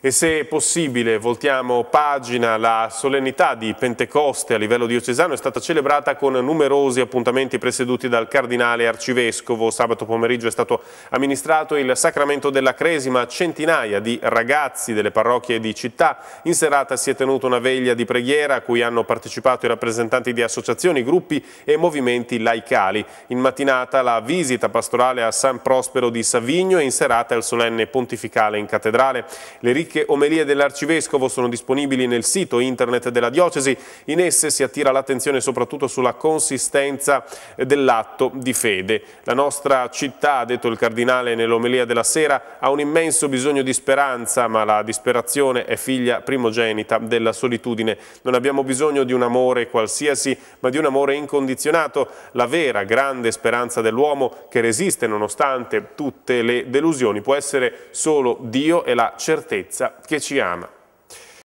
E se possibile voltiamo pagina, la solennità di Pentecoste a livello diocesano è stata celebrata con numerosi appuntamenti presieduti dal cardinale arcivescovo. Sabato pomeriggio è stato amministrato il sacramento della cresima a centinaia di ragazzi delle parrocchie di città. In serata si è tenuta una veglia di preghiera a cui hanno partecipato i rappresentanti di associazioni, gruppi e movimenti laicali. In mattinata la visita pastorale a San Prospero di Savigno e in serata il solenne pontificale in cattedrale. Le Antiche omelie dell'Arcivescovo sono disponibili nel sito internet della Diocesi. In esse si attira l'attenzione soprattutto sulla consistenza dell'atto di fede. La nostra città, ha detto il Cardinale nell'omelia della sera, ha un immenso bisogno di speranza, ma la disperazione è figlia primogenita della solitudine. Non abbiamo bisogno di un amore qualsiasi, ma di un amore incondizionato, la vera grande speranza dell'uomo che resiste nonostante tutte le delusioni. Può essere solo Dio e la certezza salvezza che ci ama.